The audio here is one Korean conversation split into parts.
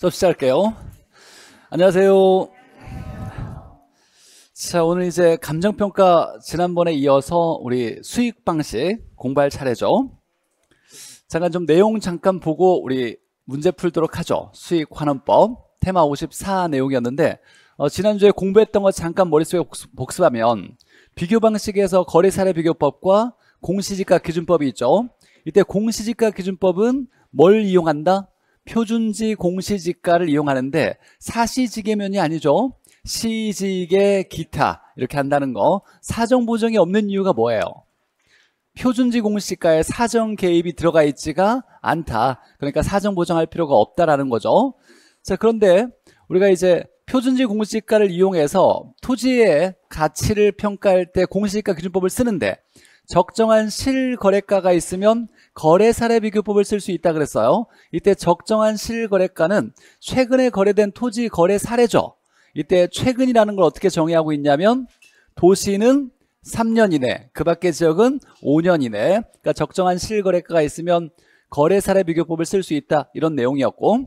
수업 시작할게요. 안녕하세요. 자, 오늘 이제 감정평가 지난번에 이어서 우리 수익 방식 공부할 차례죠. 잠깐 좀 내용 잠깐 보고 우리 문제 풀도록 하죠. 수익 환원법 테마 54 내용이었는데 어, 지난주에 공부했던 거 잠깐 머릿속에 복습, 하면 비교 방식에서 거래 사례 비교법과 공시지가 기준법이 있죠. 이때 공시지가 기준법은 뭘 이용한다? 표준지 공시지가를 이용하는데 사시지계면이 아니죠. 시지계 기타 이렇게 한다는 거 사정 보정이 없는 이유가 뭐예요? 표준지 공시가에 사정 개입이 들어가 있지가 않다. 그러니까 사정 보정할 필요가 없다라는 거죠. 자 그런데 우리가 이제 표준지 공시가를 이용해서 토지의 가치를 평가할 때 공시지가 기준법을 쓰는데 적정한 실거래가가 있으면 거래사례 비교법을 쓸 수 있다 그랬어요. 이때 적정한 실거래가는 최근에 거래된 토지 거래 사례죠. 이때 최근이라는 걸 어떻게 정의하고 있냐면 도시는 3년 이내, 그 밖의 지역은 5년 이내. 그러니까 적정한 실거래가가 있으면 거래사례 비교법을 쓸 수 있다 이런 내용이었고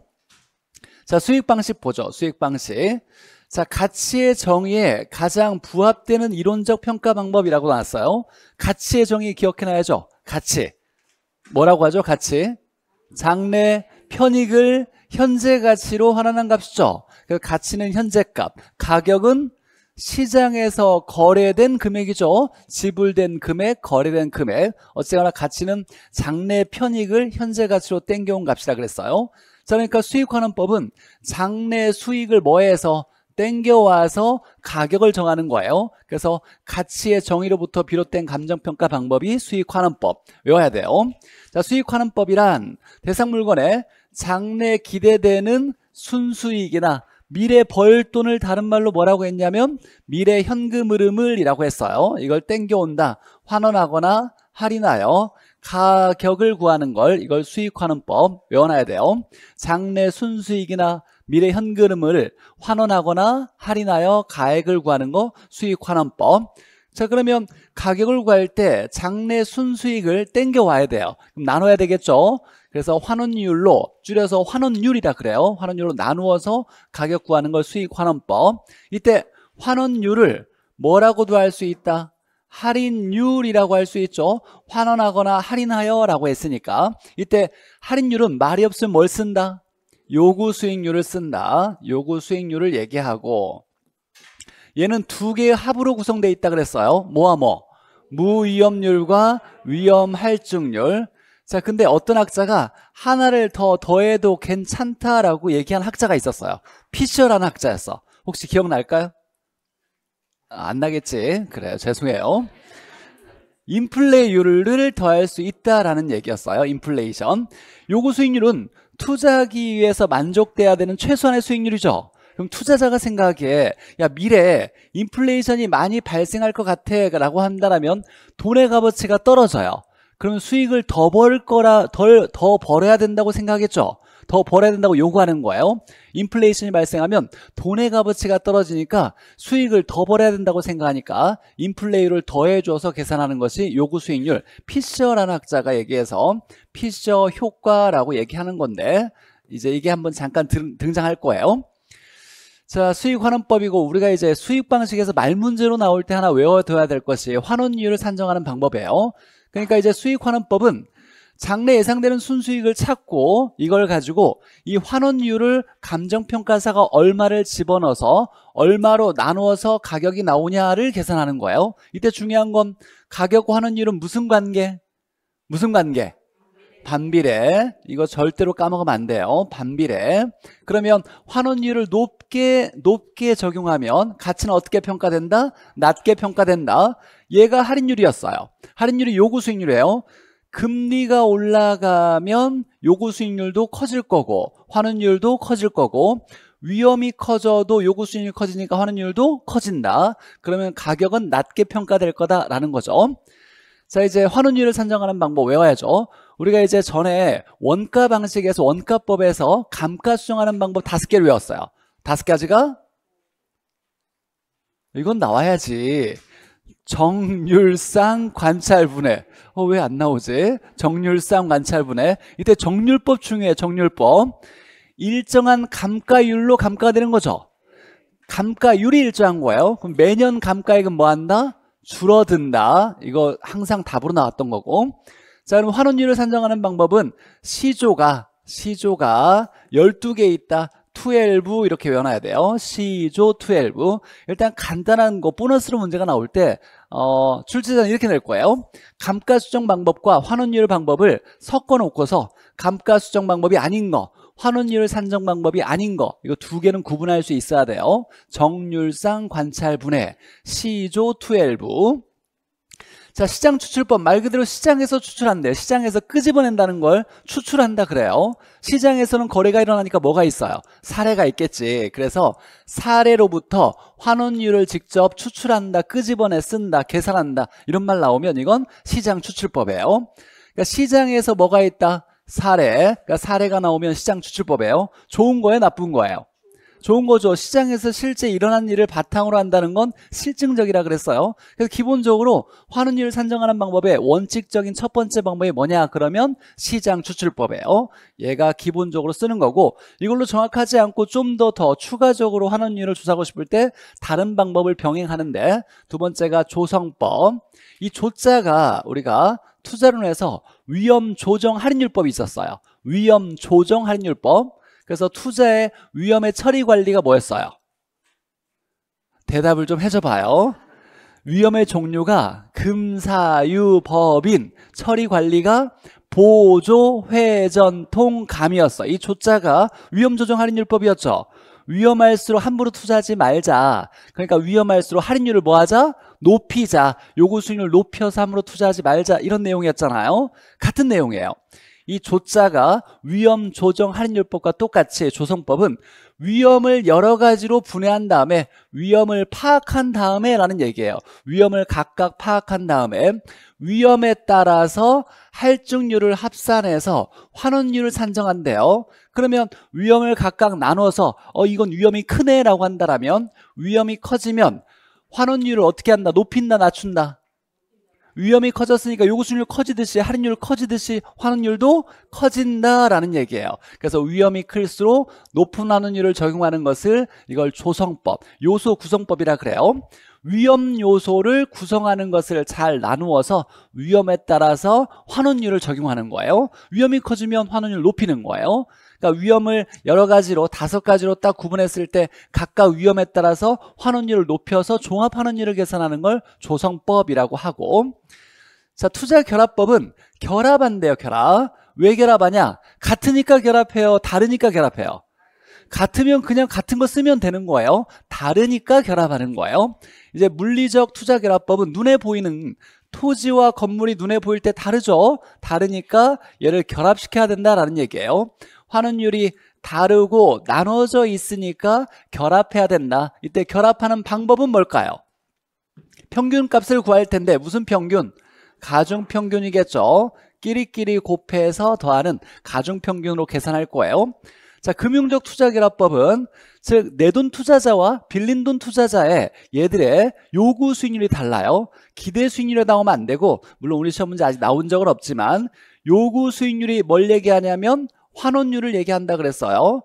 자, 수익 방식 보죠. 수익 방식. 자, 가치의 정의에 가장 부합되는 이론적 평가 방법이라고 나왔어요. 가치의 정의 기억해놔야죠. 가치. 뭐라고 하죠? 가치. 장래 편익을 현재 가치로 환원한 값이죠. 그 가치는 현재 값, 가격은 시장에서 거래된 금액이죠. 지불된 금액, 거래된 금액. 어쨌거나 가치는 장래 편익을 현재 가치로 땡겨온 값이라 그랬어요. 그러니까 수익환원 법은 장래 수익을 뭐해서 땡겨와서 가격을 정하는 거예요 그래서 가치의 정의로부터 비롯된 감정평가 방법이 수익환원법 외워야 돼요 자 수익환원법이란 대상 물건에 장래 기대되는 순수익이나 미래 벌 돈을 다른 말로 뭐라고 했냐면 미래 현금 흐름을 이라고 했어요 이걸 땡겨온다 환원하거나 할인하여 가격을 구하는 걸 이걸 수익화는 법 외워놔야 돼요. 장래 순수익이나 미래 현금을 환원하거나 할인하여 가액을 구하는 거 수익환원법 자 그러면 가격을 구할 때 장래 순수익을 땡겨와야 돼요 그럼 나눠야 되겠죠 그래서 환원율로 줄여서 환원율이라 그래요 환원율로 나누어서 가격 구하는 걸 수익환원법 이때 환원율을 뭐라고도 할 수 있다 할인율이라고 할 수 있죠. 환원하거나 할인하여라고 했으니까 이때 할인율은 말이 없으면 뭘 쓴다? 요구 수익률을 쓴다. 요구 수익률을 얘기하고 얘는 두 개의 합으로 구성되어 있다 그랬어요. 뭐와 뭐? 무위험률과 위험할증률. 자, 근데 어떤 학자가 하나를 더 더해도 괜찮다라고 얘기한 학자가 있었어요. 피셜한 학자였어. 혹시 기억날까요? 안 나겠지. 그래요. 죄송해요. 인플레이율을 더할 수 있다라는 얘기였어요. 인플레이션. 요구 수익률은 투자하기 위해서 만족돼야 되는 최소한의 수익률이죠. 그럼 투자자가 생각하기에 야 미래에 인플레이션이 많이 발생할 것 같아 라고 한다면 돈의 값어치가 떨어져요. 그럼 수익을 더 벌 거라 덜 더 벌어야 된다고 생각하겠죠. 더 벌어야 된다고 요구하는 거예요. 인플레이션이 발생하면 돈의 값어치가 떨어지니까 수익을 더 벌어야 된다고 생각하니까 인플레이를 더해줘서 계산하는 것이 요구 수익률 피셔라는 학자가 얘기해서 피셔 효과라고 얘기하는 건데 이제 이게 한번 잠깐 등장할 거예요. 자 수익 환원법이고 우리가 이제 수익 방식에서 말 문제로 나올 때 하나 외워둬야 될 것이 환원율을 산정하는 방법이에요. 그러니까 이제 수익 환원법은 장래 예상되는 순수익을 찾고 이걸 가지고 이 환원율을 감정평가사가 얼마를 집어넣어서 얼마로 나누어서 가격이 나오냐를 계산하는 거예요 이때 중요한 건 가격 환원율은 무슨 관계? 무슨 관계? 반비례 이거 절대로 까먹으면 안 돼요 반비례 그러면 환원율을 높게 높게 적용하면 가치는 어떻게 평가된다? 낮게 평가된다 얘가 할인율이었어요 할인율이 요구 수익률이에요 금리가 올라가면 요구 수익률도 커질 거고 환원율도 커질 거고 위험이 커져도 요구 수익률이 커지니까 환원율도 커진다. 그러면 가격은 낮게 평가될 거다라는 거죠. 자 이제 환원율을 산정하는 방법 외워야죠. 우리가 이제 전에 원가 방식에서 원가법에서 감가 수정하는 방법 다섯 개를 외웠어요. 다섯 가지가 이건 나와야지. 정률상 관찰분해. 어, 왜 안 나오지? 정률상 관찰분해. 이때 정률법 중요해, 정률법. 일정한 감가율로 감가되는 거죠. 감가율이 일정한 거예요. 그럼 매년 감가액은 뭐 한다? 줄어든다. 이거 항상 답으로 나왔던 거고. 자, 그럼 환원율을 산정하는 방법은 시조가, 시조가 12개 있다. 12 이렇게 외워놔야 돼요. 시조 12. 일단 간단한 거 보너스로 문제가 나올 때 어, 출제자는 이렇게 낼 거예요. 감가수정 방법과 환원율 방법을 섞어 놓고서 감가수정 방법이 아닌 거 환원율 산정 방법이 아닌 거 이거 두 개는 구분할 수 있어야 돼요 정률상 관찰 분해 시조 12 자, 시장 추출법 말 그대로 시장에서 추출한대. 시장에서 끄집어낸다는 걸 추출한다 그래요. 시장에서는 거래가 일어나니까 뭐가 있어요? 사례가 있겠지. 그래서 사례로부터 환원율을 직접 추출한다, 끄집어내 쓴다, 계산한다 이런 말 나오면 이건 시장 추출법이에요. 그러니까 시장에서 뭐가 있다? 사례. 그러니까 사례가 나오면 시장 추출법이에요. 좋은 거예요, 나쁜 거예요? 좋은 거죠. 시장에서 실제 일어난 일을 바탕으로 한다는 건 실증적이라 그랬어요. 그래서 기본적으로 환원율을 산정하는 방법의 원칙적인 첫 번째 방법이 뭐냐? 그러면 시장 추출법이에요. 얘가 기본적으로 쓰는 거고 이걸로 정확하지 않고 좀 더더 더 추가적으로 환원율을 조사하고 싶을 때 다른 방법을 병행하는데 두 번째가 조성법. 이 조자가 우리가 투자론에서 위험 조정 할인율법이 있었어요. 위험 조정 할인율법. 그래서 투자의 위험의 처리 관리가 뭐였어요? 대답을 좀 해줘봐요. 위험의 종류가 금사유법인 처리 관리가 보조 회전 통감이었어. 이 조자가 위험 조정 할인율법이었죠. 위험할수록 함부로 투자하지 말자. 그러니까 위험할수록 할인율을 뭐하자? 높이자. 요구 수익률 높여서 함부로 투자하지 말자. 이런 내용이었잖아요. 같은 내용이에요. 이 조자가 위험 조정 할인율법과 똑같이 조성법은 위험을 여러 가지로 분해한 다음에 위험을 파악한 다음에 라는 얘기예요 위험을 각각 파악한 다음에 위험에 따라서 할증률을 합산해서 환원율을 산정한대요 그러면 위험을 각각 나눠서 어 이건 위험이 크네 라고 한다라면 위험이 커지면 환원율을 어떻게 한다 높인다 낮춘다 위험이 커졌으니까 요구수익률 커지듯이 할인율 커지듯이 환원율도 커진다라는 얘기예요. 그래서 위험이 클수록 높은 환원율을 적용하는 것을 이걸 조성법, 요소 구성법이라 그래요. 위험 요소를 구성하는 것을 잘 나누어서 위험에 따라서 환원율을 적용하는 거예요. 위험이 커지면 환원율 높이는 거예요. 그러니까 위험을 여러 가지로 다섯 가지로 딱 구분했을 때 각각 위험에 따라서 환원율을 높여서 종합 환원율을 계산하는 걸 조성법이라고 하고 자 투자 결합법은 결합한대요 결합 왜 결합하냐 같으니까 결합해요 다르니까 결합해요 같으면 그냥 같은 거 쓰면 되는 거예요. 다르니까 결합하는 거예요. 이제 물리적 투자 결합법은 눈에 보이는 토지와 건물이 눈에 보일 때 다르죠. 다르니까 얘를 결합시켜야 된다라는 얘기예요. 환원율이 다르고 나눠져 있으니까 결합해야 된다. 이때 결합하는 방법은 뭘까요? 평균값을 구할 텐데 무슨 평균? 가중평균이겠죠. 끼리끼리 곱해서 더하는 가중평균으로 계산할 거예요. 자, 금융적 투자결합법은 즉 내 돈 투자자와 빌린 돈 투자자의 얘들의 요구 수익률이 달라요. 기대 수익률에 나오면 안 되고 물론 우리 시험 문제 아직 나온 적은 없지만 요구 수익률이 뭘 얘기하냐면 환원율을 얘기한다 그랬어요.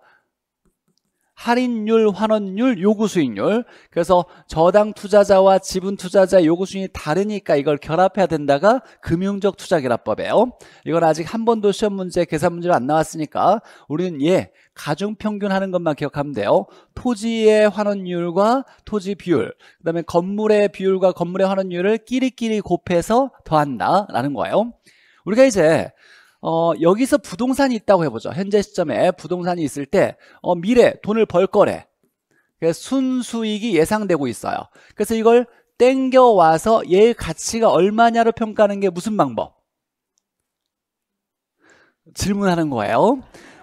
할인율, 환원율, 요구 수익률. 그래서 저당 투자자와 지분 투자자 요구 수익이 다르니까 이걸 결합해야 된다가 금융적 투자 결합법이에요. 이건 아직 한 번도 시험 문제, 계산 문제로 안 나왔으니까 우리는 예, 가중 평균 하는 것만 기억하면 돼요. 토지의 환원율과 토지 비율, 그다음에 건물의 비율과 건물의 환원율을 끼리끼리 곱해서 더한다라는 거예요. 우리가 이제 어, 여기서 부동산이 있다고 해보죠. 현재 시점에 부동산이 있을 때 어, 미래 돈을 벌 거래. 그래서 순수익이 예상되고 있어요. 그래서 이걸 땡겨와서 얘의 가치가 얼마냐로 평가하는 게 무슨 방법? 질문하는 거예요.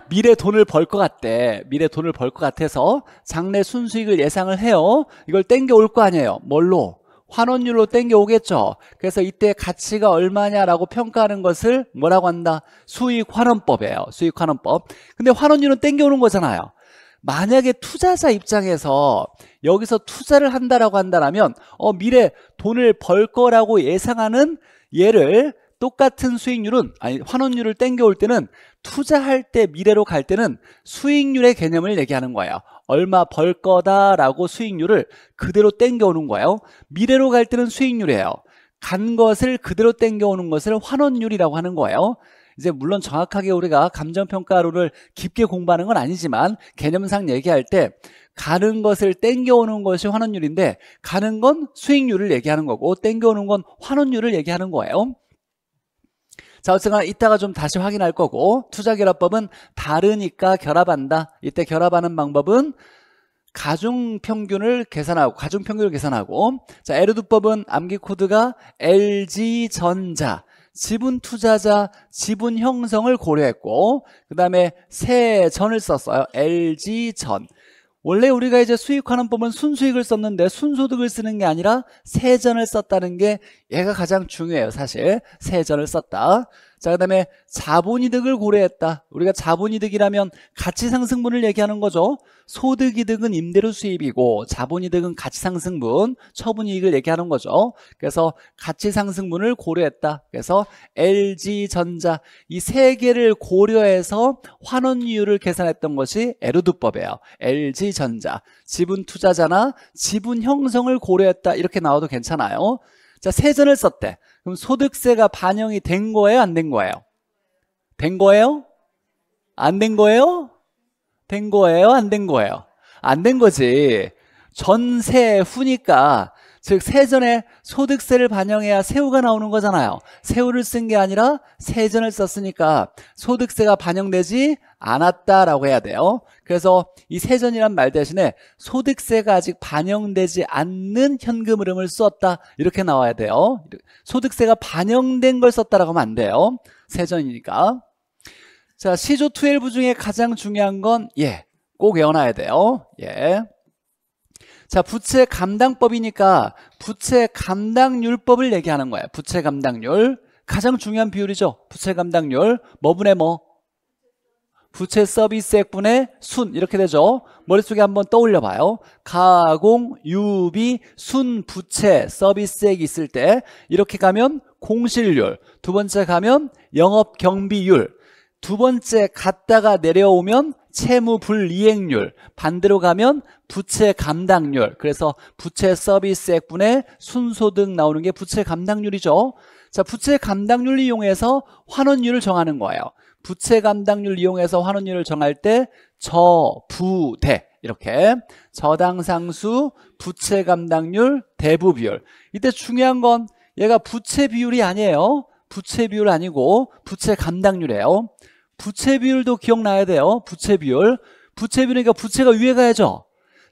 미래 돈을 벌 것 같대. 미래 돈을 벌 것 같아서 장래 순수익을 예상을 해요. 이걸 땡겨올 거 아니에요. 뭘로? 환원율로 땡겨오겠죠. 그래서 이때 가치가 얼마냐라고 평가하는 것을 뭐라고 한다? 수익환원법이에요. 수익환원법. 근데 환원율은 땡겨오는 거잖아요. 만약에 투자자 입장에서 여기서 투자를 한다라고 한다면 어 미래 돈을 벌 거라고 예상하는 얘를 똑같은 수익률은 아니 환원율을 땡겨올 때는 투자할 때 미래로 갈 때는 수익률의 개념을 얘기하는 거예요 얼마 벌 거다라고 수익률을 그대로 땡겨오는 거예요 미래로 갈 때는 수익률이에요 간 것을 그대로 땡겨오는 것을 환원율이라고 하는 거예요 이제 물론 정확하게 우리가 감정평가로를 깊게 공부하는 건 아니지만 개념상 얘기할 때 가는 것을 땡겨오는 것이 환원율인데 가는 건 수익률을 얘기하는 거고 땡겨오는 건 환원율을 얘기하는 거예요 자 어쨌거나 이따가 좀 다시 확인할 거고 투자결합법은 다르니까 결합한다. 이때 결합하는 방법은 가중평균을 계산하고 가중평균을 계산하고 자 에르두법은 암기코드가 LG전자 지분 투자자 지분 형성을 고려했고 그 다음에 세전을 썼어요 LG전 원래 우리가 이제 수익화는 법은 순수익을 썼는데 순소득을 쓰는 게 아니라 세전을 썼다는 게 얘가 가장 중요해요 사실 세전을 썼다 자, 그 다음에 자본이득을 고려했다. 우리가 자본이득이라면 가치상승분을 얘기하는 거죠. 소득이득은 임대료 수입이고 자본이득은 가치상승분, 처분이익을 얘기하는 거죠. 그래서 가치상승분을 고려했다. 그래서 LG전자 이 세 개를 고려해서 환원율을 이 계산했던 것이 에르두법이에요. LG전자 지분 투자자나 지분 형성을 고려했다 이렇게 나와도 괜찮아요. 자, 세전을 썼대. 그럼 소득세가 반영이 된 거예요? 안 된 거예요? 된 거예요? 안 된 거예요? 된 거예요? 안 된 거예요? 안 된 거지. 전세 후니까 즉 세전에 소득세를 반영해야 세후가 나오는 거잖아요 세후를 쓴 게 아니라 세전을 썼으니까 소득세가 반영되지 않았다라고 해야 돼요 그래서 이 세전이란 말 대신에 소득세가 아직 반영되지 않는 현금 흐름을 썼다 이렇게 나와야 돼요 소득세가 반영된 걸 썼다라고 하면 안 돼요 세전이니까 자 시조 투엘2 중에 가장 중요한 건예꼭 외워놔야 돼요 예 자, 부채 감당법이니까 부채 감당률법을 얘기하는 거야. 부채 감당률. 가장 중요한 비율이죠. 부채 감당률. 뭐분의 뭐? 부채 서비스액분의 순 이렇게 되죠. 머릿속에 한번 떠올려 봐요. 가공, 유비, 순, 부채, 서비스액이 있을 때 이렇게 가면 공실률, 두 번째 가면 영업 경비율, 두 번째 갔다가 내려오면 채무 불이행률 반대로 가면 부채 감당률 그래서 부채 서비스액분의 순소득 나오는 게 부채 감당률이죠 자 부채 감당률 이용해서 환원율을 정하는 거예요 부채 감당률 이용해서 환원율을 정할 때 저부대 이렇게 저당상수 부채 감당률 대부 비율 이때 중요한 건 얘가 부채 비율이 아니에요 부채 비율 아니고 부채 감당률이에요 부채 비율도 기억나야 돼요 부채 비율 부채 비율이니까 부채가 위에 가야죠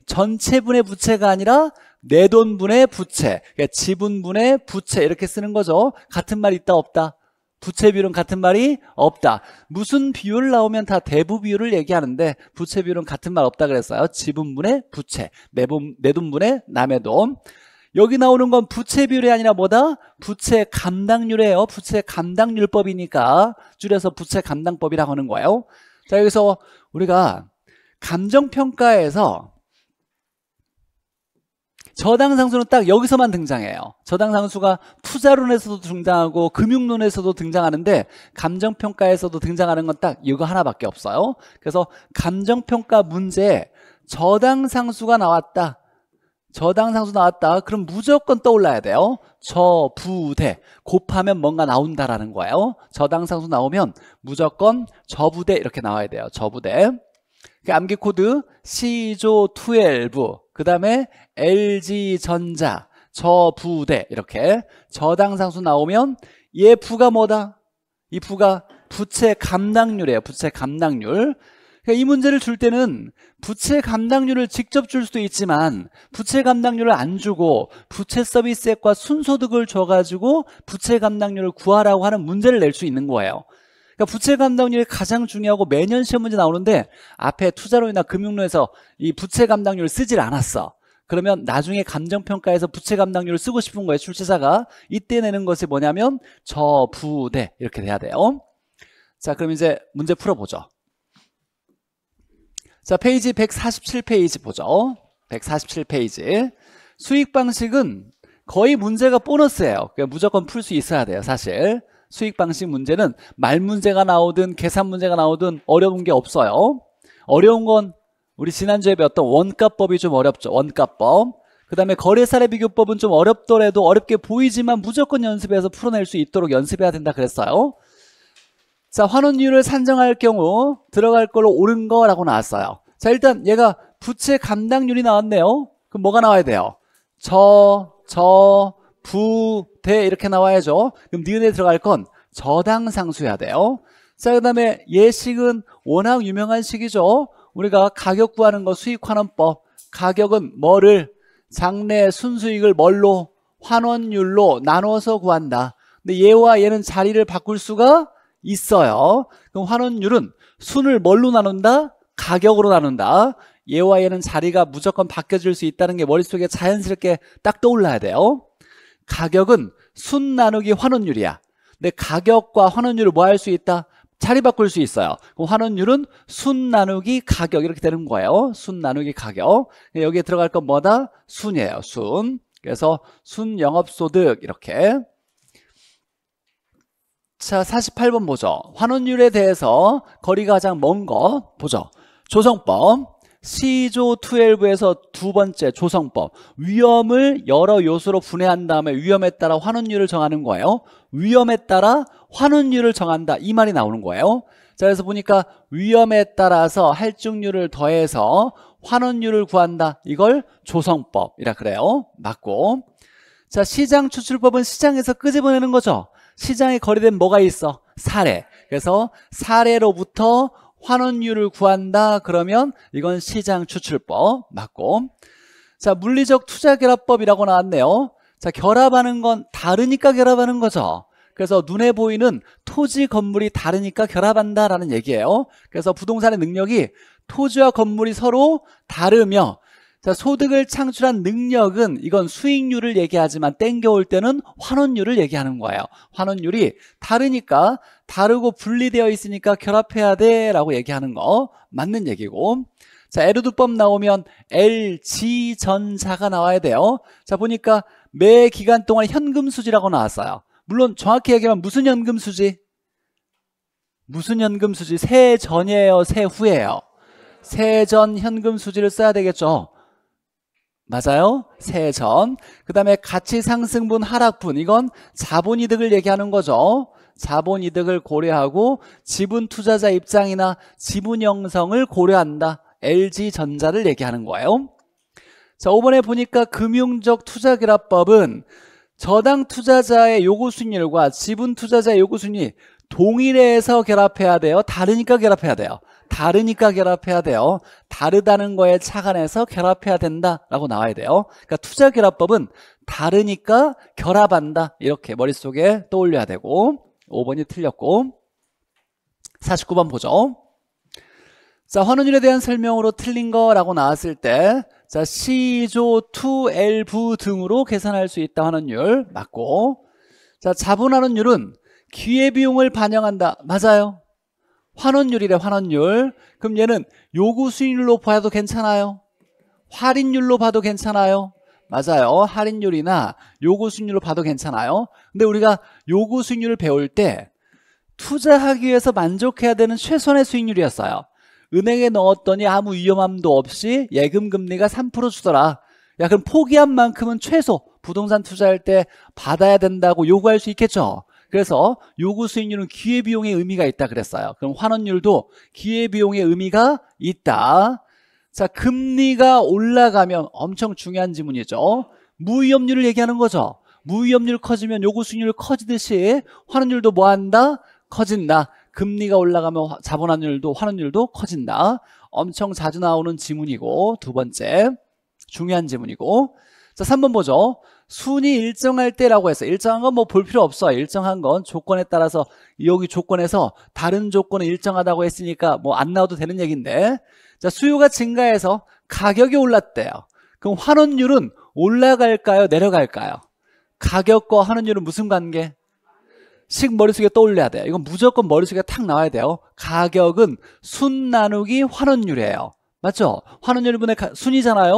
전체분의 부채가 아니라 내 돈분의 부채 그러니까 지분분의 부채 이렇게 쓰는 거죠 같은 말 있다 없다 부채 비율은 같은 말이 없다 무슨 비율 나오면 다 대부 비율을 얘기하는데 부채 비율은 같은 말 없다 그랬어요 지분분의 부채 내, 돈, 내 돈분의 남의 돈 여기 나오는 건 부채 비율이 아니라 뭐다? 부채 감당률이에요. 부채 감당률법이니까 줄여서 부채 감당법이라고 하는 거예요. 자, 여기서 우리가 감정평가에서 저당상수는 딱 여기서만 등장해요. 저당상수가 투자론에서도 등장하고 금융론에서도 등장하는데 감정평가에서도 등장하는 건 딱 이거 하나밖에 없어요. 그래서 감정평가 문제에 저당상수가 나왔다. 저당 상수 나왔다. 그럼 무조건 떠올라야 돼요. 저부대 곱하면 뭔가 나온다라는 거예요. 저당 상수 나오면 무조건 저부대 이렇게 나와야 돼요. 저부대. 그 그러니까 암기 코드 시조 투엘브. 그 다음에 LG전자 저부대 이렇게 저당 상수 나오면 얘 부가 뭐다? 이 부가 부채 감당률이에요. 부채 감당률. 그러니까 이 문제를 줄 때는 부채 감당률을 직접 줄 수도 있지만 부채 감당률을 안 주고 부채 서비스액과 순소득을 줘가지고 부채 감당률을 구하라고 하는 문제를 낼 수 있는 거예요 그러니까 부채 감당률이 가장 중요하고 매년 시험 문제 나오는데 앞에 투자론이나 금융론에서 이 부채 감당률을 쓰질 않았어 그러면 나중에 감정평가에서 부채 감당률을 쓰고 싶은 거예요 출제자가 이때 내는 것이 뭐냐면 저부대 이렇게 돼야 돼요 자 그럼 이제 문제 풀어보죠 자 페이지 147페이지 보죠 147페이지 수익 방식은 거의 문제가 보너스예요 그냥 그러니까 무조건 풀 수 있어야 돼요 사실 수익 방식 문제는 말 문제가 나오든 계산 문제가 나오든 어려운 게 없어요 어려운 건 우리 지난주에 배웠던 원가법이 좀 어렵죠 원가법 그 다음에 거래사례 비교법은 좀 어렵더라도 어렵게 보이지만 무조건 연습해서 풀어낼 수 있도록 연습해야 된다 그랬어요 자, 환원율을 산정할 경우 들어갈 걸로 옳은 거라고 나왔어요. 자, 일단 얘가 부채 감당률이 나왔네요. 그럼 뭐가 나와야 돼요? 저, 저, 부, 대 이렇게 나와야죠. 그럼 니은에 들어갈 건 저당 상수야 돼요. 자, 그 다음에 예식은 워낙 유명한 식이죠. 우리가 가격 구하는 거 수익환원법. 가격은 뭐를 장래 순수익을 뭘로 환원율로 나눠서 구한다. 근데 얘와 얘는 자리를 바꿀 수가 있어요. 그럼 환원율은 순을 뭘로 나눈다? 가격으로 나눈다. 얘와 얘는 자리가 무조건 바뀌어질 수 있다는 게 머릿속에 자연스럽게 딱 떠올라야 돼요. 가격은 순 나누기 환원율이야. 근데 가격과 환원율을 뭐 할 수 있다? 자리 바꿀 수 있어요. 그럼 환원율은 순 나누기 가격 이렇게 되는 거예요. 순 나누기 가격. 여기에 들어갈 건 뭐다? 순이에요. 순. 그래서 순 영업소득 이렇게 자, 48번 보죠. 환원율에 대해서 거리가 가장 먼 거 보죠. 조성법. c 조 12에서 두 번째 조성법. 위험을 여러 요소로 분해한 다음에 위험에 따라 환원율을 정하는 거예요. 위험에 따라 환원율을 정한다. 이 말이 나오는 거예요. 자, 그래서 보니까 위험에 따라서 할증률을 더해서 환원율을 구한다. 이걸 조성법이라 그래요. 맞고. 자, 시장 추출법은 시장에서 끄집어내는 거죠. 시장에 거래된 뭐가 있어? 사례. 그래서 사례로부터 환원율을 구한다 그러면 이건 시장 추출법 맞고 자 물리적 투자 결합법이라고 나왔네요 자 결합하는 건 다르니까 결합하는 거죠 그래서 눈에 보이는 토지 건물이 다르니까 결합한다라는 얘기예요 그래서 부동산의 능력이 토지와 건물이 서로 다르며 자, 소득을 창출한 능력은 이건 수익률을 얘기하지만 땡겨올 때는 환원율을 얘기하는 거예요. 환원율이 다르니까 다르고 분리되어 있으니까 결합해야 돼 라고 얘기하는 거 맞는 얘기고 자 에르두법 나오면 LG전자가 나와야 돼요. 자 보니까 매 기간 동안 현금수지라고 나왔어요. 물론 정확히 얘기하면 무슨 현금수지? 무슨 현금수지? 세 전이에요? 세 후예요? 세전 현금수지를 써야 되겠죠. 맞아요? 세전. 그 다음에 가치 상승분 하락분. 이건 자본이득을 얘기하는 거죠. 자본이득을 고려하고 지분 투자자 입장이나 지분 형성을 고려한다. LG전자를 얘기하는 거예요. 자, 5번에 보니까 금융적 투자결합법은 저당 투자자의 요구 순율과 지분 투자자의 요구 순위 동일해서 결합해야 돼요? 다르니까 결합해야 돼요? 다르니까 결합해야 돼요. 다르다는 거에 착안해서 결합해야 된다라고 나와야 돼요. 그러니까 투자 결합법은 다르니까 결합한다. 이렇게 머릿속에 떠올려야 되고 5번이 틀렸고 49번 보죠. 자, 환원율에 대한 설명으로 틀린 거라고 나왔을 때 자, C조 2L부 등으로 계산할 수 있다 환원율 맞고 자, 자본환원율은 기회비용을 반영한다. 맞아요. 환원율이래 환원율. 그럼 얘는 요구 수익률로 봐도 괜찮아요. 할인율로 봐도 괜찮아요. 맞아요. 할인율이나 요구 수익률로 봐도 괜찮아요. 근데 우리가 요구 수익률을 배울 때 투자하기 위해서 만족해야 되는 최선의 수익률이었어요. 은행에 넣었더니 아무 위험함도 없이 예금 금리가 3% 주더라. 야 그럼 포기한 만큼은 최소 부동산 투자할 때 받아야 된다고 요구할 수 있겠죠. 그래서 요구 수익률은 기회비용의 의미가 있다 그랬어요. 그럼 환원율도 기회비용의 의미가 있다. 자, 금리가 올라가면 엄청 중요한 지문이죠. 무위험률을 얘기하는 거죠. 무위험률 커지면 요구 수익률 커지듯이 환원율도 뭐 한다? 커진다. 금리가 올라가면 자본환율도 환원율도 커진다. 엄청 자주 나오는 지문이고 두 번째 중요한 지문이고 자 3번 보죠. 순위 일정할 때라고 해서 일정한 건 뭐 볼 필요 없어. 일정한 건 조건에 따라서 여기 조건에서 다른 조건을 일정하다고 했으니까 뭐 안 나와도 되는 얘기인데 자 수요가 증가해서 가격이 올랐대요. 그럼 환원율은 올라갈까요? 내려갈까요? 가격과 환원율은 무슨 관계? 식 머릿속에 떠올려야 돼요. 이건 무조건 머릿속에 탁 나와야 돼요. 가격은 순 나누기 환원율이에요. 맞죠? 환원율분의 순이잖아요.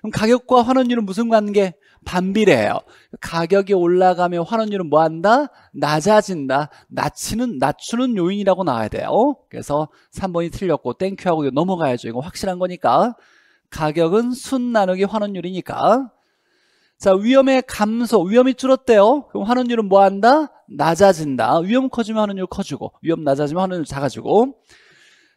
그럼 가격과 환원율은 무슨 관계? 반비례예요. 가격이 올라가면 환원율은 뭐한다? 낮아진다. 낮추는 낮추는 요인이라고 나와야 돼요. 그래서 3번이 틀렸고 땡큐하고 넘어가야죠. 이거 확실한 거니까. 가격은 순 나누기 환원율이니까. 자 위험의 감소, 위험이 줄었대요. 그럼 환원율은 뭐한다? 낮아진다. 위험 커지면 환원율 커지고 위험 낮아지면 환원율 작아지고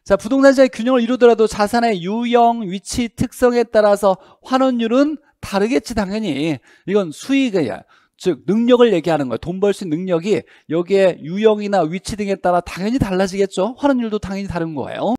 자 부동산 시장의 균형을 이루더라도 자산의 유형, 위치, 특성에 따라서 환원율은 다르겠지 당연히 이건 수익이야 즉 능력을 얘기하는 거예요 돈 벌 수 있는 능력이 여기에 유형이나 위치 등에 따라 당연히 달라지겠죠 환원율도 당연히 다른 거예요